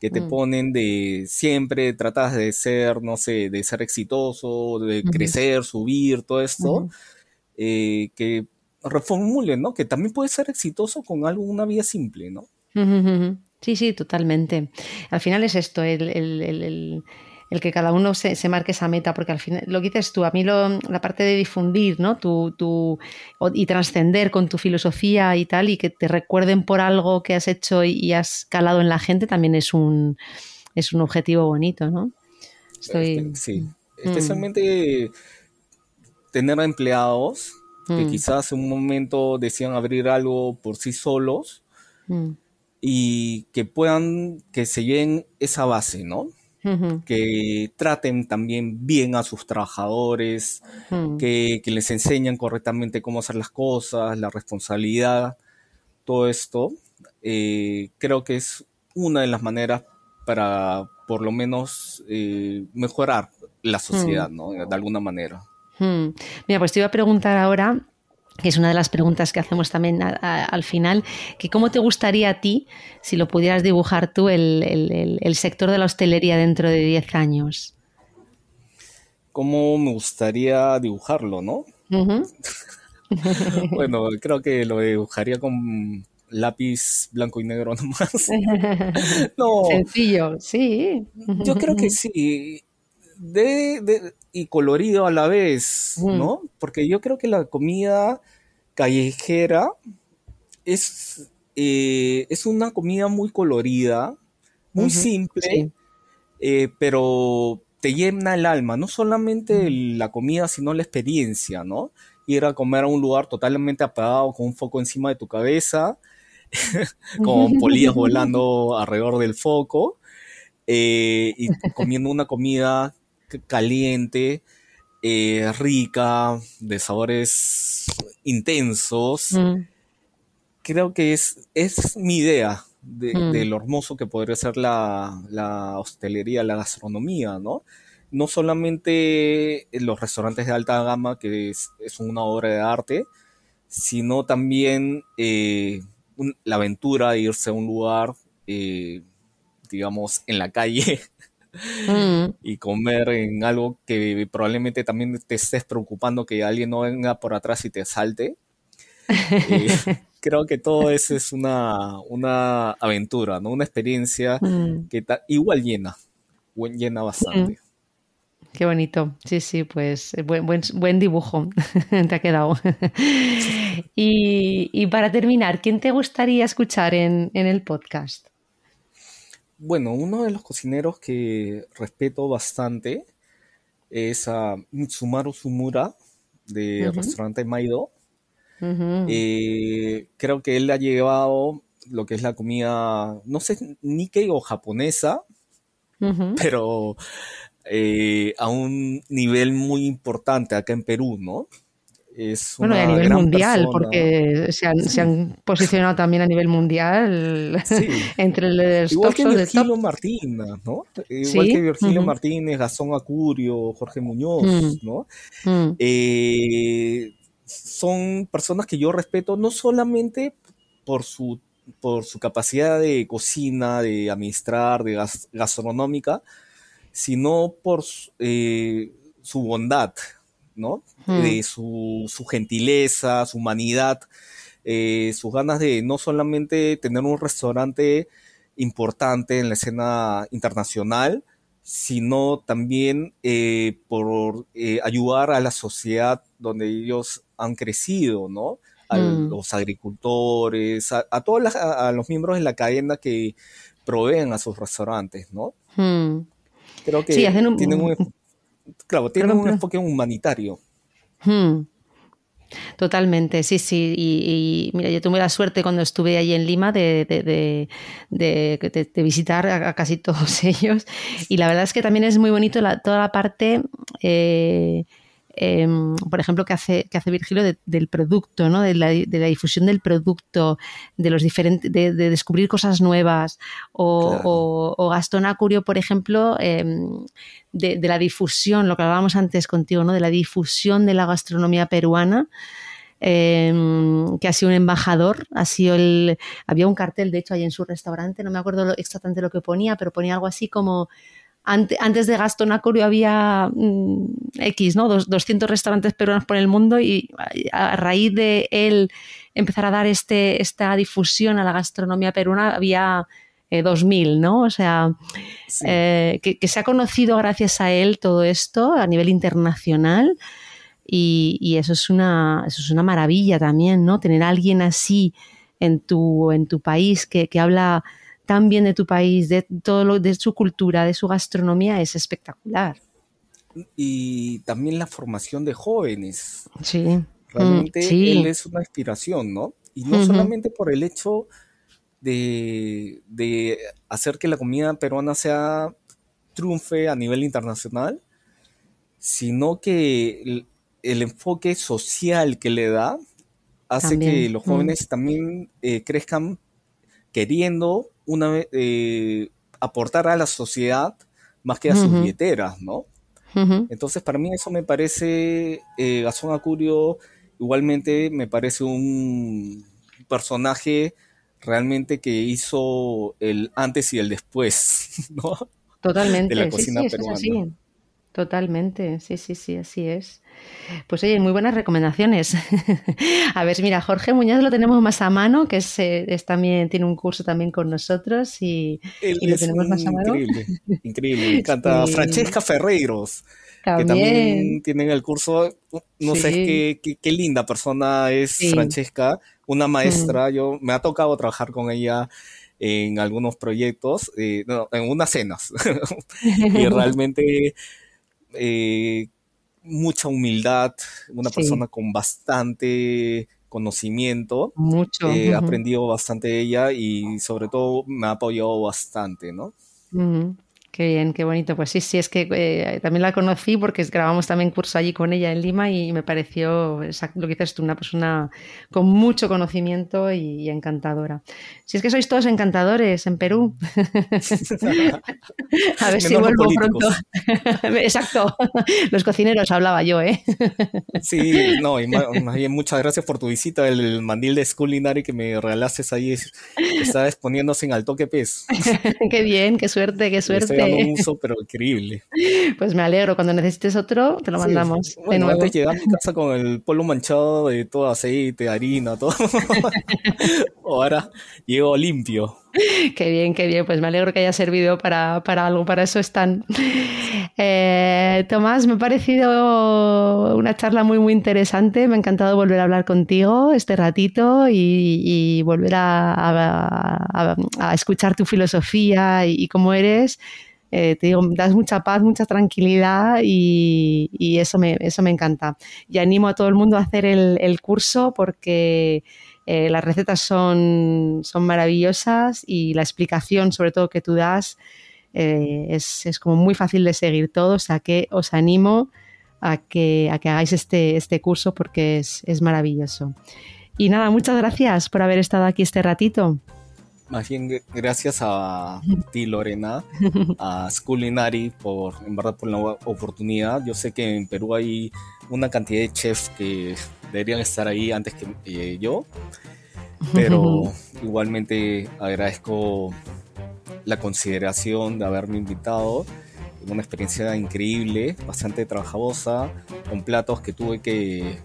que te mm. ponen de siempre tratas de ser, no sé, de ser exitoso, de crecer, subir, todo esto, eh, que reformulen, ¿no? Que también puedes ser exitoso con algo, una vida simple, ¿no?
Sí, sí, totalmente. Al final es esto, el el que cada uno se, marque esa meta, porque al final, lo que dices tú, a mí lo, la parte de difundir ¿no? Tu, y trascender con tu filosofía y tal, y que te recuerden por algo que has hecho y, has calado en la gente, también es un, es un objetivo bonito, ¿no? Estoy... Este, sí,
mm. especialmente tener empleados que mm. quizás en un momento decían abrir algo por sí solos mm. y que puedan, que se lleven esa base, ¿no? que traten también bien a sus trabajadores, que, les enseñen correctamente cómo hacer las cosas, la responsabilidad, todo esto. Eh, creo que es una de las maneras para por lo menos eh, mejorar la sociedad, ¿no? De alguna manera.
Mira, pues te iba a preguntar ahora que es una de las preguntas que hacemos también al final, que cómo te gustaría a ti, si lo pudieras dibujar tú, el, sector de la hostelería dentro de 10 años.
¿Cómo me gustaría dibujarlo, no? bueno, creo que lo dibujaría con lápiz blanco y negro nomás.
Sencillo, sí. Yo creo que sí
de, y colorido a la vez, ¿no? Porque yo creo que la comida callejera es, eh, es una comida muy colorida,
muy simple,
eh, pero te llena el alma, no solamente la comida, sino la experiencia, ¿no? Ir a comer a un lugar totalmente apagado, con un foco encima de tu cabeza, con polillas volando alrededor del foco, eh, y comiendo una comida caliente, eh, rica, de sabores intensos. Mm. Creo que es, es mi idea de, mm. lo hermoso que podría ser la, hostelería, la gastronomía, ¿no? No solamente los restaurantes de alta gama, que es, una obra de arte, sino también eh, la aventura de irse a un lugar, eh, digamos, en la calle, Mm. y comer en algo que probablemente también te estés preocupando que alguien no venga por atrás y te salte. Eh, creo que todo eso es una, una aventura, Una experiencia mm. que igual llena, llena bastante. Mm.
Qué bonito. Sí, sí, pues eh, buen, buen, dibujo te ha quedado. y, para terminar, ¿quién te gustaría escuchar en el podcast?
bueno, uno de los cocineros que respeto bastante es a Mitsumaru Sumura de restaurante Maido. Eh, creo que él ha llevado lo que es la comida, no sé, Nikkei o japonesa, pero eh, a un nivel muy importante acá en Perú, ¿no? bueno, a nivel mundial, porque
se han, posicionado también a nivel mundial entre los Igual que Virgilio
Martínez, ¿no? Igual que Virgilio Martínez, Gastón Acurio, Jorge Muñoz, mm. ¿no? Mm. Eh, son personas que yo respeto no solamente por su, por su capacidad de cocina, de administrar, de gastronómica, sino por su eh, bondad, de eh, su, gentileza, su humanidad, eh, sus ganas de no solamente tener un restaurante importante en la escena internacional, sino también eh, por ayudar a la sociedad donde ellos han crecido, ¿no? A mm. los agricultores, a, todos los miembros de la cadena que proveen a sus restaurantes, ¿no? Mm. Creo que tienen Claro, tiene un enfoque humanitario.
Hmm. Totalmente, sí, sí. Y, mira, yo tuve la suerte cuando estuve allí en Lima de, visitar a, casi todos ellos. Y la verdad es que también es muy bonito toda la parte, eh, em, por ejemplo, que hace, que hace Virgilio del producto, ¿no? de, la, difusión del producto, de los diferentes, de, descubrir cosas nuevas o o, Gastón Acurio, por ejemplo, em, de, la difusión, lo que hablábamos antes contigo, ¿no? de la difusión de la gastronomía peruana. Em, que ha sido un embajador, ha sido el, había un cartel de hecho ahí en su restaurante, no me acuerdo exactamente lo que ponía, pero ponía algo así como antes de Gastón Acurio había mm, X, ¿no? 200 restaurantes peruanos por el mundo y a, a raíz de él empezar a dar este, esta difusión a la gastronomía peruana había 2000, eh, ¿no? O sea, eh, que, se ha conocido gracias a él todo esto a nivel internacional y, eso, es una, es una maravilla también, ¿no? Tener a alguien así en tu, en tu país que, habla tan bien de tu país, de, todo lo, de su cultura, de su gastronomía, es espectacular.
Y también la formación de jóvenes.
Sí. Realmente mm, él
es una inspiración, ¿no? Y no solamente por el hecho de, de hacer que la comida peruana sea triunfe a nivel internacional, sino que el, enfoque social que le da hace que los jóvenes mm. también eh, crezcan queriendo una eh, aportar a la sociedad más que a sus billeteras, ¿no? Entonces, para mí eso me parece, eh, Acurio igualmente me parece un personaje realmente que hizo el antes y el después,
¿no? Totalmente. la Es así. Totalmente, sí, sí, sí, así es. Pues oye, muy buenas recomendaciones. a ver, mira, Jorge Muñoz lo tenemos más a mano, que eh, también tiene un curso también con nosotros y, lo tenemos más a mano. Increíble,
increíble. Me Francesca Ferreiros,
que también
tiene el curso. No sé qué, linda persona es Francesca, una mm. maestra. Yo me ha tocado trabajar con ella en algunos proyectos, eh, en unas cenas. y realmente eh, mucha humildad, una persona con bastante conocimiento.
He aprendido
bastante de ella y sobre todo me ha apoyado bastante, ¿no?
Qué bien, qué bonito. Pues sí, sí, es que eh, también la conocí porque grabamos también curso allí con ella en Lima y me pareció lo que dices tú, una persona con mucho conocimiento y, encantadora. Si es que sois todos encantadores en Perú. A ver si vuelvo pronto. Exacto. Los cocineros hablaba yo, ¿eh?
sí, no, y más, bien muchas gracias por tu visita. El mandil de Sculinary que me regalaste ahí Estabas exponiéndose en que Pez.
qué bien, qué suerte, qué suerte
pero increíble.
Pues me alegro, cuando necesites otro, te lo mandamos. de
antes a casa con el polvo manchado de todo aceite, harina, todo. Ahora llego limpio.
Qué bien, qué bien. Pues me alegro que haya servido para, algo, para eso están. Eh, Tomás, me ha parecido una charla muy, muy interesante. Me ha encantado volver a hablar contigo este ratito y, volver a, escuchar tu filosofía y, y cómo eres. Eh, te digo, das mucha paz, mucha tranquilidad y, eso, me, encanta. Y animo a todo el mundo a hacer el, curso porque eh, las recetas son, maravillosas y la explicación sobre todo que tú das eh, es, como muy fácil de seguir todo, o sea que os animo a que, a que hagáis este, este curso porque es, es maravilloso. Y nada, muchas gracias por haber estado aquí este ratito
más bien gracias a ti, Lorena, a Culinary por, en verdad, por la oportunidad. Yo sé que en Perú hay una cantidad de chefs que deberían estar ahí antes que eh, yo, pero igualmente agradezco la consideración de haberme invitado. Una experiencia increíble, bastante trabajosa, con platos que tuve que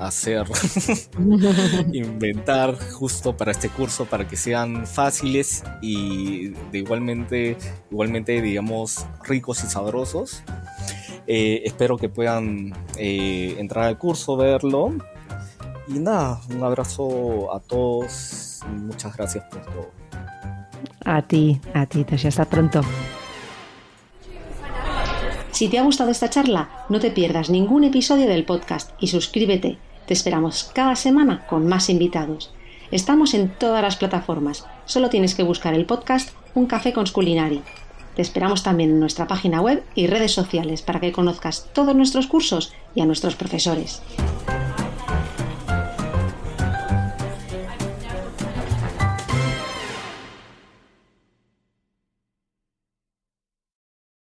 hacer, inventar justo para este curso, para que sean fáciles y de igualmente, igualmente digamos, ricos y sabrosos. Eh, espero que puedan eh, entrar al curso, verlo. Y nada, un abrazo a todos. Muchas gracias por todo.
A ti, a ti, te ya Hasta pronto. Si te ha gustado esta charla, no te pierdas ningún episodio del podcast y suscríbete. Te esperamos cada semana con más invitados. Estamos en todas las plataformas. Solo tienes que buscar el podcast Un café con Sculinari. Te esperamos también en nuestra página web y redes sociales para que conozcas todos nuestros cursos y a nuestros profesores.